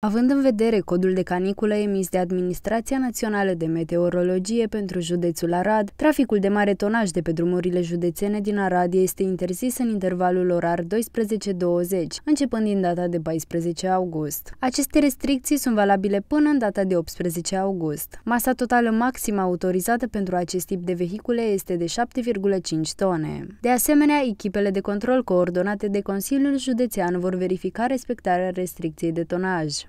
Având în vedere codul de caniculă emis de Administrația Națională de Meteorologie pentru județul Arad, traficul de mare tonaj de pe drumurile județene din Arad este interzis în intervalul orar 12-20, începând din data de 14 august. Aceste restricții sunt valabile până în data de 18 august. Masa totală maximă autorizată pentru acest tip de vehicule este de 7,5 tone. De asemenea, echipele de control coordonate de Consiliul Județean vor verifica respectarea restricției de tonaj.